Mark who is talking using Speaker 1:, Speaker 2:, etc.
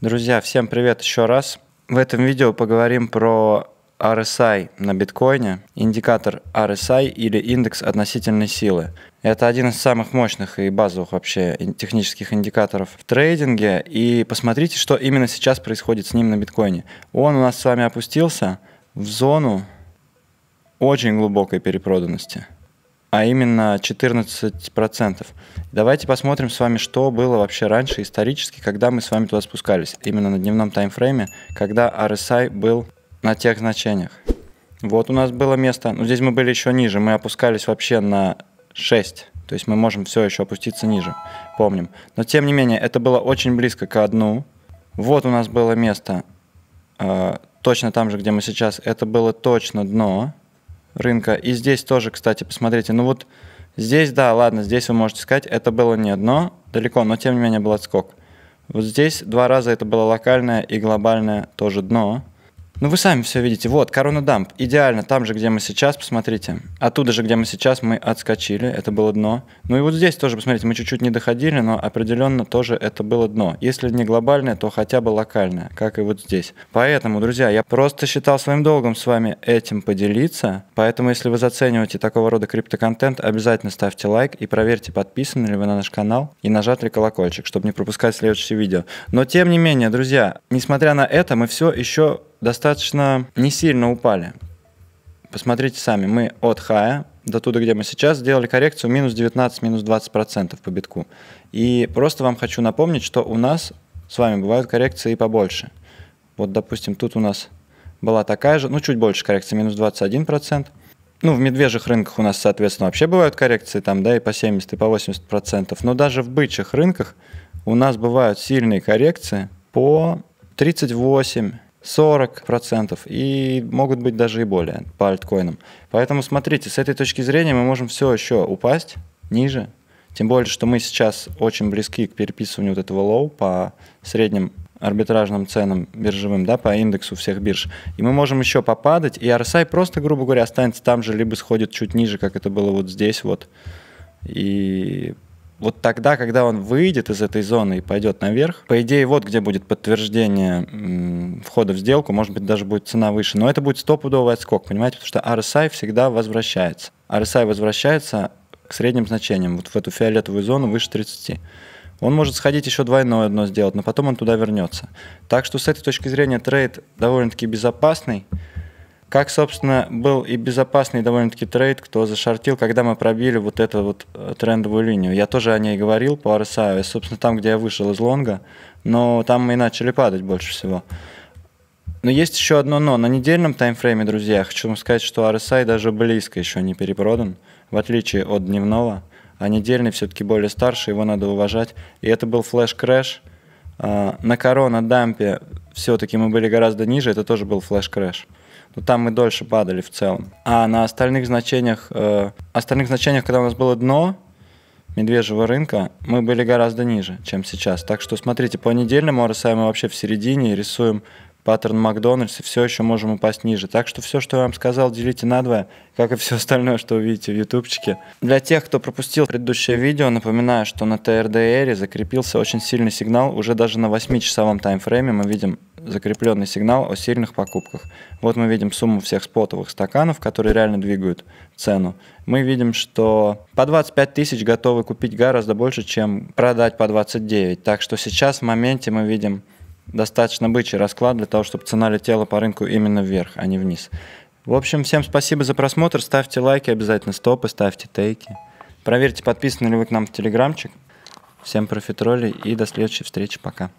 Speaker 1: Друзья, всем привет еще раз. В этом видео поговорим про RSI на биткоине, индикатор RSI или индекс относительной силы. Это один из самых мощных и базовых вообще технических индикаторов в трейдинге. И посмотрите, что именно сейчас происходит с ним на биткоине. Он у нас с вами опустился в зону очень глубокой перепроданности – а именно 14%. Давайте посмотрим с вами, что было вообще раньше исторически, когда мы с вами туда спускались, именно на дневном таймфрейме, когда RSI был на тех значениях. Вот у нас было место, ну здесь мы были еще ниже, мы опускались вообще на 6, то есть мы можем все еще опуститься ниже, помним. Но тем не менее, это было очень близко к дну. Вот у нас было место, э, точно там же, где мы сейчас, это было точно дно рынка. И здесь тоже, кстати, посмотрите, ну вот здесь, да, ладно, здесь вы можете сказать, это было не дно, далеко, но тем не менее был отскок. Вот здесь два раза это было локальное и глобальное тоже дно. Ну, вы сами все видите. Вот, корона дамп. Идеально там же, где мы сейчас, посмотрите. Оттуда же, где мы сейчас, мы отскочили. Это было дно. Ну и вот здесь тоже, посмотрите, мы чуть-чуть не доходили, но определенно тоже это было дно. Если не глобальное, то хотя бы локальное, как и вот здесь. Поэтому, друзья, я просто считал своим долгом с вами этим поделиться. Поэтому, если вы зацениваете такого рода криптоконтент, обязательно ставьте лайк и проверьте, подписаны ли вы на наш канал и нажат ли колокольчик, чтобы не пропускать следующие видео. Но, тем не менее, друзья, несмотря на это, мы все еще достаточно не сильно упали. Посмотрите сами, мы от хая до туда, где мы сейчас, сделали коррекцию минус 19, минус 20 процентов по битку. И просто вам хочу напомнить, что у нас с вами бывают коррекции и побольше. Вот, допустим, тут у нас была такая же, ну, чуть больше коррекции, минус 21 процент. Ну, в медвежьих рынках у нас, соответственно, вообще бывают коррекции там, да, и по 70, и по 80 процентов. Но даже в бычьих рынках у нас бывают сильные коррекции по 38, 40%, и могут быть даже и более по альткоинам. Поэтому смотрите, с этой точки зрения мы можем все еще упасть ниже, тем более, что мы сейчас очень близки к переписыванию вот этого лоу по средним арбитражным ценам биржевым, да, по индексу всех бирж. И мы можем еще попадать, и RSI просто, грубо говоря, останется там же, либо сходит чуть ниже, как это было вот здесь вот. И вот тогда, когда он выйдет из этой зоны и пойдет наверх, по идее, вот где будет подтверждение входа в сделку, может быть, даже будет цена выше, но это будет стопудовый отскок, понимаете, потому что RSI всегда возвращается. RSI возвращается к средним значениям, вот в эту фиолетовую зону выше 30. Он может сходить еще двойное одно сделать, но потом он туда вернется. Так что с этой точки зрения трейд довольно-таки безопасный, как, собственно, был и безопасный довольно-таки трейд, кто зашортил, когда мы пробили вот эту вот э, трендовую линию. Я тоже о ней говорил по RSI, собственно, там, где я вышел из лонга, но там мы и начали падать больше всего. Но есть еще одно но. На недельном таймфрейме, друзья, хочу вам сказать, что RSI даже близко еще не перепродан, в отличие от дневного, а недельный все-таки более старший, его надо уважать. И это был флеш-крэш. А, на корона-дампе все-таки мы были гораздо ниже, это тоже был флеш-крэш. Ну, там мы дольше падали в целом. А на остальных значениях, э, остальных значениях, когда у нас было дно медвежьего рынка, мы были гораздо ниже, чем сейчас. Так что смотрите, по недельному RSI мы вообще в середине и рисуем паттерн Макдональдс, и все еще можем упасть ниже. Так что все, что я вам сказал, делите на два, как и все остальное, что вы видите в ютубчике. Для тех, кто пропустил предыдущее видео, напоминаю, что на TRDR закрепился очень сильный сигнал уже даже на 8-часовом таймфрейме. Мы видим закрепленный сигнал о сильных покупках. Вот мы видим сумму всех спотовых стаканов, которые реально двигают цену. Мы видим, что по 25 тысяч готовы купить гораздо больше, чем продать по 29. Так что сейчас в моменте мы видим достаточно бычий расклад для того, чтобы цена летела по рынку именно вверх, а не вниз. В общем, всем спасибо за просмотр. Ставьте лайки, обязательно стопы, ставьте тейки. Проверьте, подписаны ли вы к нам в телеграмчик. Всем профитроли и до следующей встречи. Пока.